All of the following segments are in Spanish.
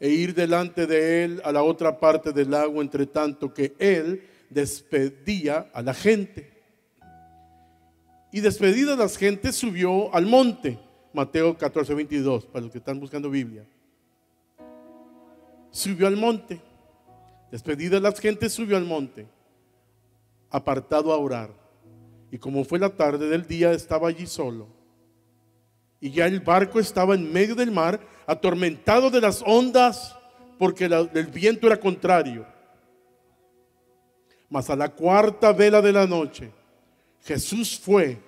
e ir delante de él a la otra parte del lago, entre tanto que él despedía a la gente. Y despedidas las gentes subió al monte, Mateo 14, 22, para los que están buscando Biblia. Subió al monte, despedidas las gentes subió al monte, apartado a orar. Y como fue la tarde del día, estaba allí solo y ya el barco estaba en medio del mar, atormentado de las ondas, porque el viento era contrario. Mas a la cuarta vela de la noche, Jesús fue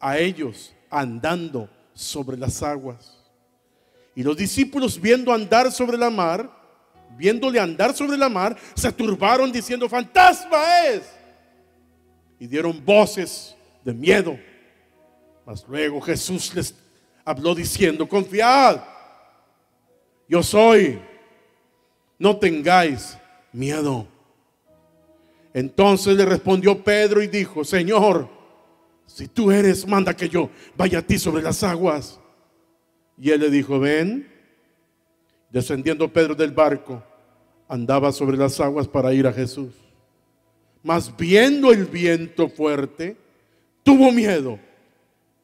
a ellos andando sobre las aguas. Y los discípulos viendo andar sobre la mar, viéndole andar sobre la mar, se turbaron diciendo, fantasma es. Y dieron voces de miedo. Mas luego Jesús les habló diciendo, confiad, yo soy, no tengáis miedo. Entonces le respondió Pedro y dijo, Señor, si tú eres, manda que yo vaya a ti sobre las aguas. Y él le dijo, ven, descendiendo Pedro del barco, andaba sobre las aguas para ir a Jesús. Mas viendo el viento fuerte, tuvo miedo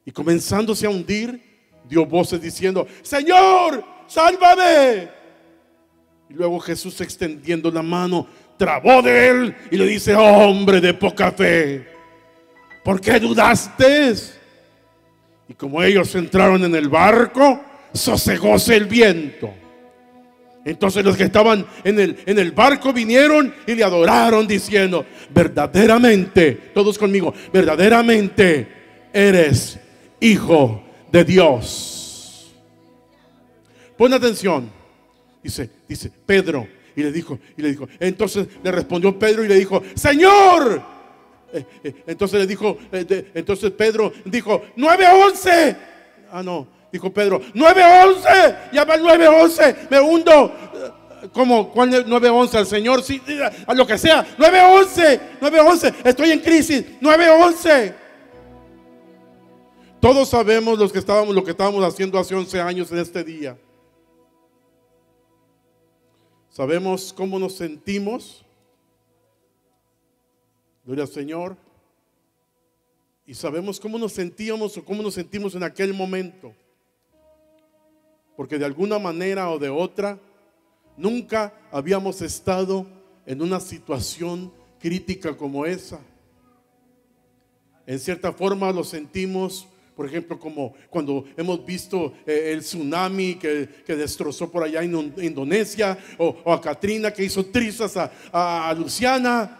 y comenzándose a hundir, dio voces diciendo, Señor, sálvame. Y luego Jesús extendiendo la mano, trabó de él y le dice, hombre de poca fe, ¿por qué dudaste? Y como ellos entraron en el barco, sosegóse el viento. Entonces los que estaban en el, en el barco vinieron y le adoraron diciendo, verdaderamente, todos conmigo, verdaderamente eres hijo de Dios. Pon atención. Dice, dice, Pedro. Y le dijo, y le dijo. Entonces le respondió Pedro y le dijo, Señor. Eh, eh, entonces le dijo, eh, entonces Pedro dijo, 9-11. Ah, no, dijo Pedro, 9-11. Ya va el 9-11. Me hundo como 9 911 al Señor, a lo que sea, 911, 11 estoy en crisis, 911. Todos sabemos los que estábamos, lo que estábamos haciendo hace 11 años en este día. Sabemos cómo nos sentimos. Gloria al Señor. Y sabemos cómo nos sentíamos o cómo nos sentimos en aquel momento. Porque de alguna manera o de otra, nunca habíamos estado en una situación crítica como esa. En cierta forma lo sentimos por ejemplo, como cuando hemos visto eh, el tsunami que, destrozó por allá en Indonesia, o, a Katrina que hizo trizas a, Luciana.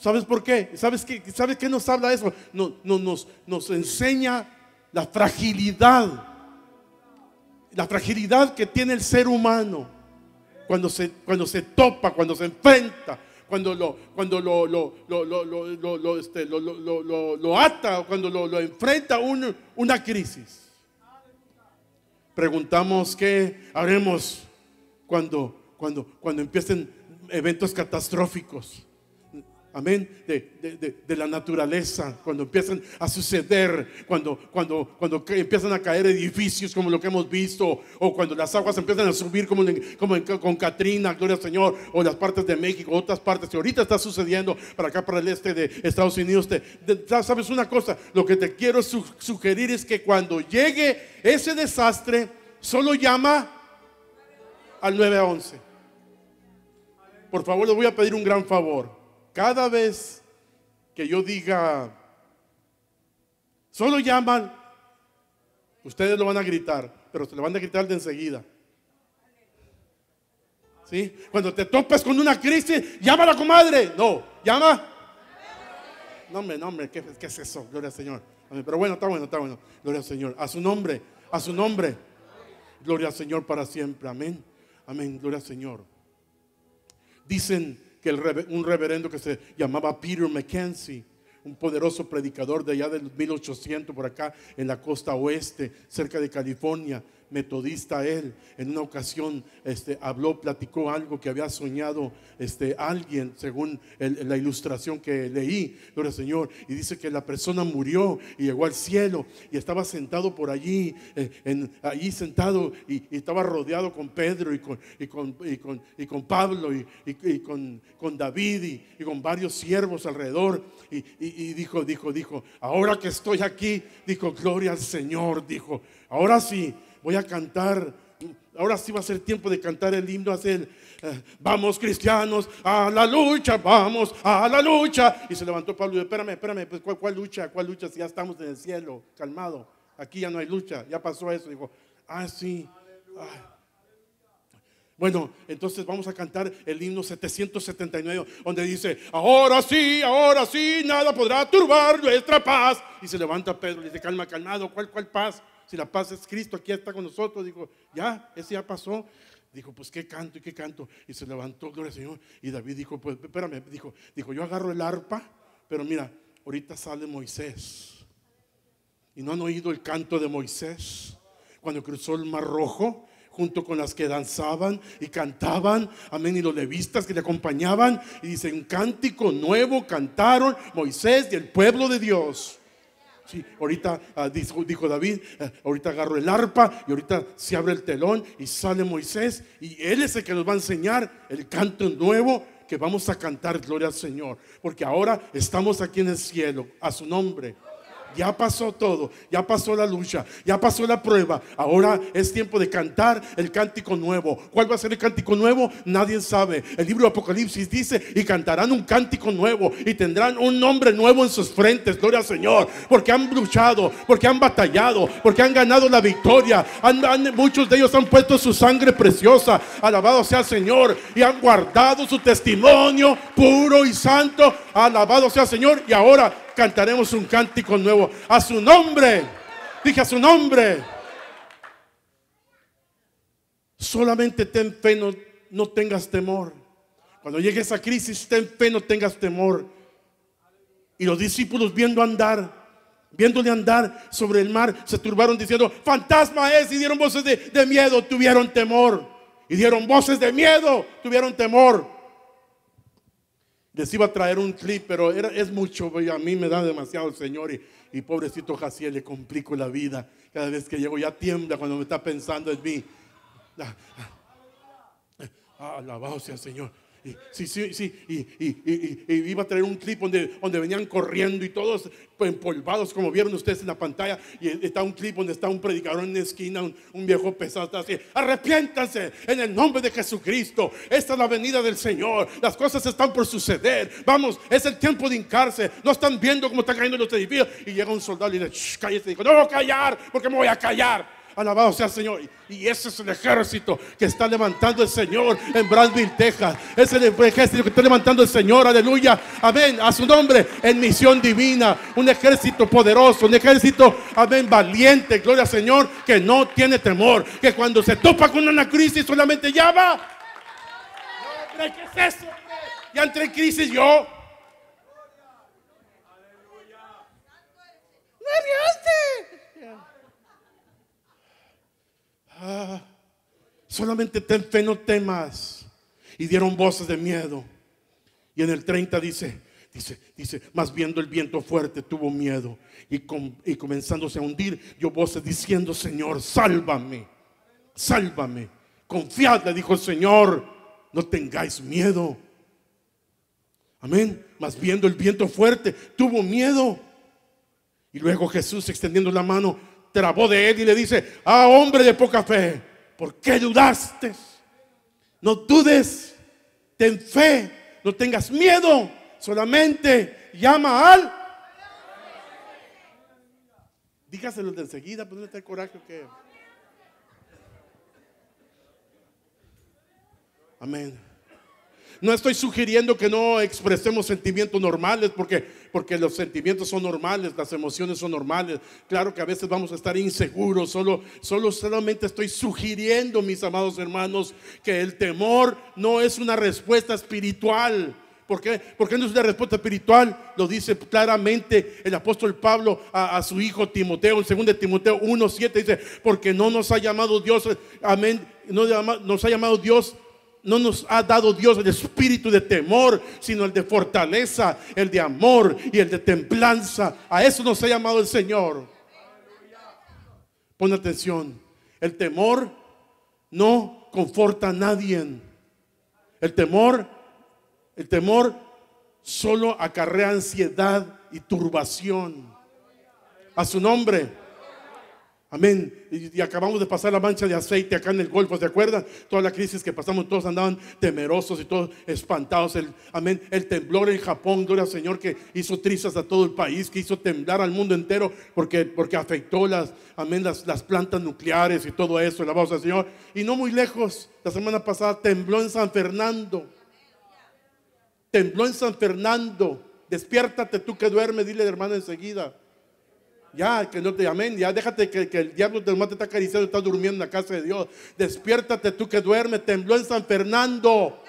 ¿Sabes por qué? ¿Sabes qué, ¿Sabes qué nos habla eso? No, nos, nos enseña la fragilidad, la fragilidad que tiene el ser humano cuando se, cuando se topa, cuando se enfrenta cuando lo, cuando lo, lo, lo, este, lo ata o cuando lo, enfrenta un, una crisis. Preguntamos qué haremos cuando, cuando, cuando empiecen eventos catastróficos. Amén. De, la naturaleza, cuando empiezan a suceder, cuando, cuando, cuando empiezan a caer edificios como lo que hemos visto, o cuando las aguas empiezan a subir como, con Katrina, gloria al Señor, o las partes de México, otras partes que ahorita está sucediendo para acá, para el este de Estados Unidos. ¿Sabes una cosa? Lo que te quiero sugerir es que cuando llegue ese desastre, solo llama al 911. Por favor, Le voy a pedir un gran favor cada vez que yo diga, solo llaman, ustedes lo van a gritar, pero se lo van a gritar de enseguida. ¿Sí? Cuando te topes con una crisis, llama a la comadre. No, llama. No, hombre, no, hombre, qué es eso? Gloria al Señor. Pero bueno, está bueno, está bueno. Gloria al Señor. A su nombre, a su nombre. Gloria al Señor para siempre. Amén. Amén. Gloria al Señor. Dicen que un reverendo que se llamaba Peter Mackenzie, un poderoso predicador de allá del 1800 por acá en la costa oeste, cerca de California, metodista él, en una ocasión este, habló, platicó algo que había soñado este, alguien, según la ilustración que leí, gloria al Señor, y dice que la persona murió y llegó al cielo y estaba sentado por allí, eh, allí sentado y, estaba rodeado con Pedro y con, y con, y con, y con Pablo y, con, con, David y, con varios siervos alrededor y, dijo, dijo, dijo, ahora que estoy aquí, dijo, gloria al Señor, dijo, ahora sí voy a cantar. Ahora sí va a ser tiempo de cantar el himno, hacer, eh, vamos cristianos, a la lucha, vamos, a la lucha. Y se levantó Pablo y dijo, espérame, espérame, pues ¿cuál, lucha? ¿Cuál lucha si ya estamos en el cielo? Calmado, aquí ya no hay lucha, ya pasó eso. Dijo, ah, sí. Ah". Bueno, entonces vamos a cantar el himno 779, donde dice, ahora sí, ahora sí, nada podrá turbar nuestra paz. Y se levanta Pedro y dice, calma, calmado, ¿cuál, cuál paz? si la paz es Cristo, aquí está con nosotros. Dijo, ya, ese ya pasó. Dijo, pues qué canto y qué canto. Y se levantó, gloria al Señor. Y David dijo, pues espérame, dijo, dijo, yo agarro el arpa, pero mira, ahorita sale Moisés. Y no han oído el canto de Moisés cuando cruzó el mar rojo junto con las que danzaban y cantaban, amén, y los levistas que le acompañaban, y dicen, cántico nuevo cantaron Moisés y el pueblo de Dios ahorita ah, dijo, David, eh, ahorita agarro el arpa y ahorita se abre el telón y sale Moisés y él es el que nos va a enseñar el canto nuevo que vamos a cantar, gloria al Señor, porque ahora estamos aquí en el cielo, a su nombre. Ya pasó todo, ya pasó la lucha, ya pasó la prueba. Ahora es tiempo de cantar el cántico nuevo. ¿Cuál va a ser el cántico nuevo? Nadie sabe. El libro de Apocalipsis dice, y cantarán un cántico nuevo y tendrán un nombre nuevo en sus frentes. Gloria al Señor. Porque han luchado, porque han batallado, porque han ganado la victoria. Han, muchos de ellos han puesto su sangre preciosa. Alabado sea el Señor. Y han guardado su testimonio puro y santo. Alabado sea el Señor. Y ahora cantaremos un cántico nuevo. A su nombre. Dije a su nombre. Solamente ten fe, no, tengas temor. Cuando llegue esa crisis, ten fe, no tengas temor. Y los discípulos viendo andar, viéndole andar sobre el mar, se turbaron diciendo, fantasma es, y dieron voces de miedo, tuvieron temor. Y dieron voces de miedo, tuvieron temor. Les iba a traer un clip, pero es mucho, a mí me da demasiado Señor y, pobrecito Jaciel le complico la vida. Cada vez que llego ya tiembla cuando me está pensando en mí. Ah, ah, alabado sea el Señor. Y, sí, sí, sí. Y, iba a tener un clip donde, donde venían corriendo y todos empolvados, como vieron ustedes en la pantalla. Y está un clip donde está un predicador en la esquina, un, viejo pesado. así: Arrepiéntanse en el nombre de Jesucristo. Esta es la venida del Señor. Las cosas están por suceder. Vamos, es el tiempo de hincarse. No están viendo cómo están cayendo los edificios. Y llega un soldado y le dice: Cállate. dijo: No, callar, porque me voy a callar. Alabado sea el Señor. Y ese es el ejército que está levantando el Señor en Brandville, Texas. Es el ejército que está levantando el Señor. Aleluya. Amén. A su nombre en misión divina. Un ejército poderoso. Un ejército, amén, valiente. Gloria al Señor. Que no tiene temor. Que cuando se topa con una crisis solamente llama. ¿Qué es eso? Ya entré crisis yo. Ah, solamente ten fe, no temas. Y dieron voces de miedo. Y en el 30 dice, dice, dice, más viendo el viento fuerte tuvo miedo. Y, y comenzándose a hundir, dio voces diciendo, Señor, sálvame, sálvame. confiadle dijo el Señor, no tengáis miedo. Amén. más viendo el viento fuerte, tuvo miedo. Y luego Jesús extendiendo la mano, trabó de él y le dice, ah, hombre de poca fe, ¿por qué dudaste? No dudes, ten fe, no tengas miedo, solamente llama al... Dígaselo de enseguida, pero pues, no está el coraje que... Amén. No estoy sugiriendo que no expresemos sentimientos normales, porque, porque los sentimientos son normales, las emociones son normales. Claro que a veces vamos a estar inseguros, solo, solo solamente estoy sugiriendo, mis amados hermanos, que el temor no es una respuesta espiritual. ¿Por qué? Porque no es una respuesta espiritual. Lo dice claramente el apóstol Pablo a, su hijo Timoteo, en 2 Timoteo 1.7 dice, porque no nos ha llamado Dios, amén, no nos ha llamado Dios no nos ha dado Dios el espíritu de temor, sino el de fortaleza, el de amor y el de templanza. A eso nos ha llamado el Señor. Pon atención, el temor no conforta a nadie. El temor, el temor solo acarrea ansiedad y turbación. A su nombre. Amén. Y, acabamos de pasar la mancha de aceite acá en el Golfo, ¿se acuerdan? Toda la crisis que pasamos, todos andaban temerosos y todos espantados. El, amén. El temblor en Japón, gloria al Señor, que hizo trizas a todo el país, que hizo temblar al mundo entero porque, porque afectó las, amén, las, plantas nucleares y todo eso. vamos al Señor. Y no muy lejos, la semana pasada tembló en San Fernando. Tembló en San Fernando. Despiértate tú que duermes, dile hermano enseguida. Ya, que no te amén. Ya déjate que, el diablo te está acariciando, Estás durmiendo en la casa de Dios. Despiértate tú que duermes. Tembló en San Fernando.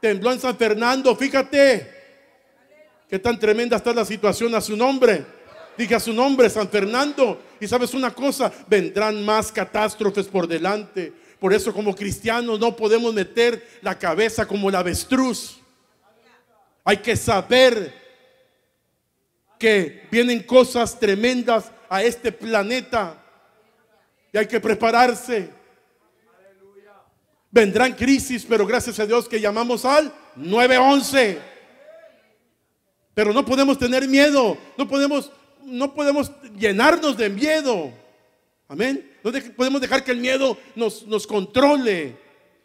Tembló en San Fernando. Fíjate que tan tremenda está la situación a su nombre. Dije a su nombre, San Fernando. Y sabes una cosa, vendrán más catástrofes por delante. Por eso como cristianos no podemos meter la cabeza como la avestruz. Hay que saber que vienen cosas tremendas a este planeta y hay que prepararse. Vendrán crisis, pero gracias a Dios que llamamos al 911. Pero no podemos tener miedo, no podemos, no podemos llenarnos de miedo. Amén. No podemos dejar que el miedo nos, nos controle,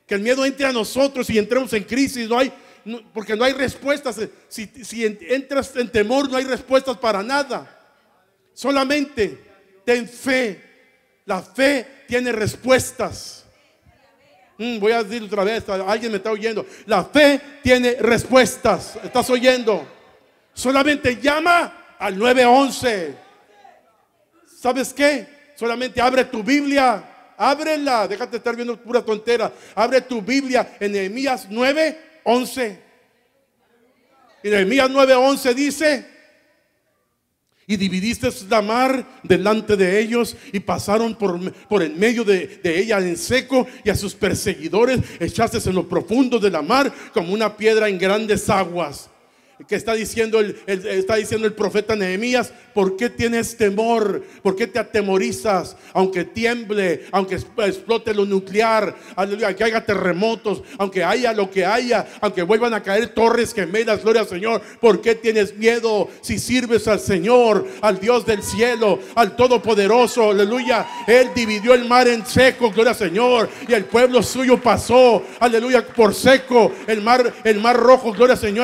que el miedo entre a nosotros y entremos en crisis. No hay porque no hay respuestas. Si, entras en temor, no hay respuestas para nada. Solamente ten fe. La fe tiene respuestas. Mm, voy a decir otra vez, alguien me está oyendo. La fe tiene respuestas. ¿Estás oyendo? Solamente llama al 911. ¿Sabes qué? Solamente abre tu Biblia. Ábrela. Déjate estar viendo pura tontera. Abre tu Biblia en Nehemías 9. 11. Y 9:11 dice, y dividiste la mar delante de ellos y pasaron por, por en medio de, de, ella en seco y a sus perseguidores echaste en lo profundo de la mar como una piedra en grandes aguas que está diciendo el, está diciendo el profeta Nehemías, ¿por qué tienes temor? ¿Por qué te atemorizas? Aunque tiemble, aunque explote lo nuclear, que haya terremotos, aunque haya lo que haya, aunque vuelvan a caer torres gemelas, gloria al Señor, ¿por qué tienes miedo si sirves al Señor, al Dios del cielo, al Todopoderoso? Aleluya, Él dividió el mar en seco, gloria al Señor, y el pueblo suyo pasó, aleluya, por seco, el mar, el mar rojo, gloria al Señor,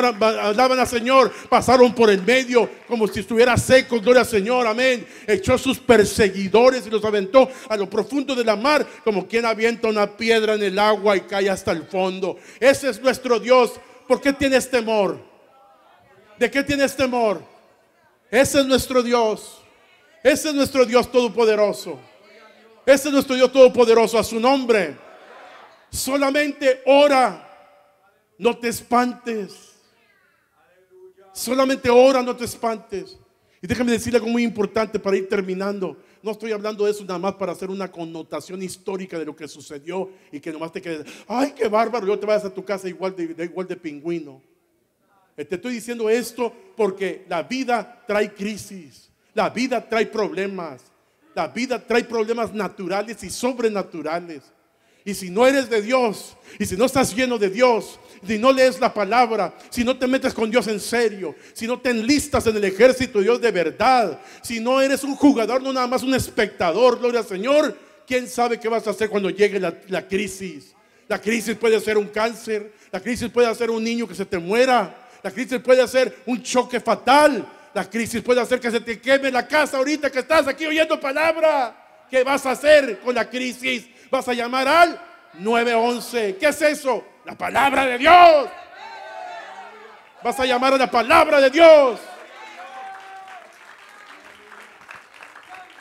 Señor. Pasaron por el medio como si estuviera seco, gloria al Señor, amén. Echó sus perseguidores y los aventó a lo profundo de la mar, como quien avienta una piedra en el agua y cae hasta el fondo. Ese es nuestro Dios. ¿Por qué tienes temor? ¿De qué tienes temor? Ese es nuestro Dios. Ese es nuestro Dios todopoderoso. Ese es nuestro Dios todopoderoso a su nombre. Solamente ora. No te espantes. Solamente ahora no te espantes. Y déjame decirle algo muy importante para ir terminando. No estoy hablando de eso nada más para hacer una connotación histórica de lo que sucedió y que nomás te quedes, ay, qué bárbaro, yo te vayas a tu casa igual de, igual de pingüino. Eh, te estoy diciendo esto porque la vida trae crisis, la vida trae problemas, la vida trae problemas naturales y sobrenaturales. Y si no eres de Dios, y si no estás lleno de Dios, si no lees la palabra, si no te metes con Dios en serio, si no te enlistas en el ejército de Dios de verdad, si no eres un jugador, no nada más un espectador, gloria al Señor, ¿quién sabe qué vas a hacer cuando llegue la, la crisis? La crisis puede ser un cáncer, la crisis puede ser un niño que se te muera, la crisis puede ser un choque fatal, la crisis puede hacer que se te queme la casa ahorita que estás aquí oyendo palabra. ¿Qué vas a hacer con la crisis? vas a llamar al 911. ¿Qué es eso? La palabra de Dios. Vas a llamar a la palabra de Dios.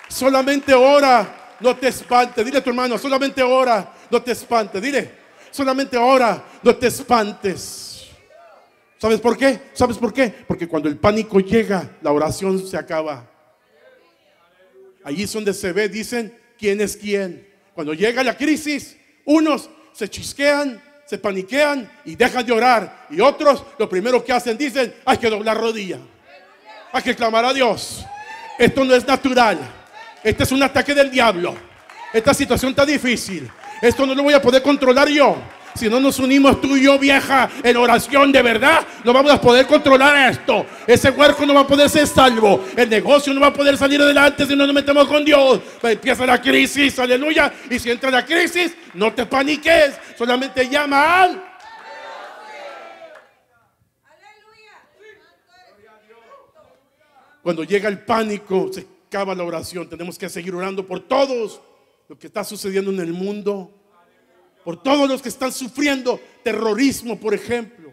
Solamente ora, no te espantes. Dile a tu hermano, solamente ora, no te espantes. Dile, solamente ora, no te espantes. ¿Sabes por qué? ¿Sabes por qué? Porque cuando el pánico llega, la oración se acaba. Allí es donde se ve, dicen, ¿quién es quién? Cuando llega la crisis, unos se chisquean, se paniquean y dejan de orar. Y otros lo primero que hacen dicen, hay que doblar rodilla. Hay que clamar a Dios. Esto no es natural. Este es un ataque del diablo. Esta situación está difícil. Esto no lo voy a poder controlar yo. Si no nos unimos tú y yo, vieja, en oración de verdad, no vamos a poder controlar esto. Ese huerco no va a poder ser salvo. El negocio no va a poder salir adelante si no nos metemos con Dios. Empieza la crisis, aleluya. Y si entra la crisis, no te paniques. Solamente llama al... Cuando llega el pánico, se acaba la oración. Tenemos que seguir orando por todos lo que está sucediendo en el mundo, por todos los que están sufriendo terrorismo, por ejemplo.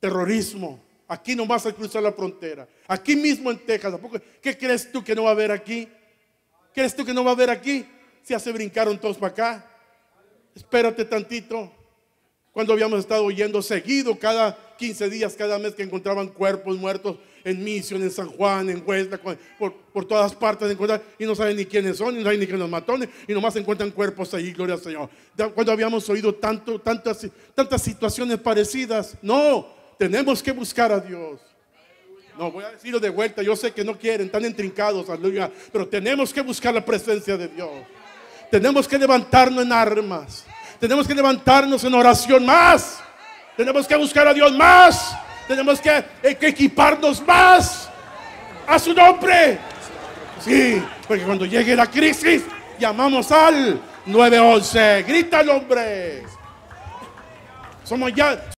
Terrorismo. Aquí no vas a cruzar la frontera. Aquí mismo en Texas. ¿Qué crees tú que no va a haber aquí? ¿Crees tú que no va a haber aquí? Si hace brincaron todos para acá. Espérate tantito. Cuando habíamos estado oyendo seguido cada 15 días, cada mes que encontraban cuerpos muertos en Misión, en San Juan, en Huesca, por, todas partes y no saben ni quiénes son, y no ni quiénes los matones, y nomás encuentran cuerpos ahí, gloria al Señor. Cuando habíamos oído tanto, tantas, tantas situaciones parecidas, no, tenemos que buscar a Dios. No, voy a decirlo de vuelta, yo sé que no quieren, están entrincados aleluya, pero tenemos que buscar la presencia de Dios. Tenemos que levantarnos en armas. Tenemos que levantarnos en oración más. Tenemos que buscar a Dios más tenemos eh, que, equiparnos más a su nombre. Sí, porque cuando llegue la crisis, llamamos al 911. Grita el hombre. Somos ya.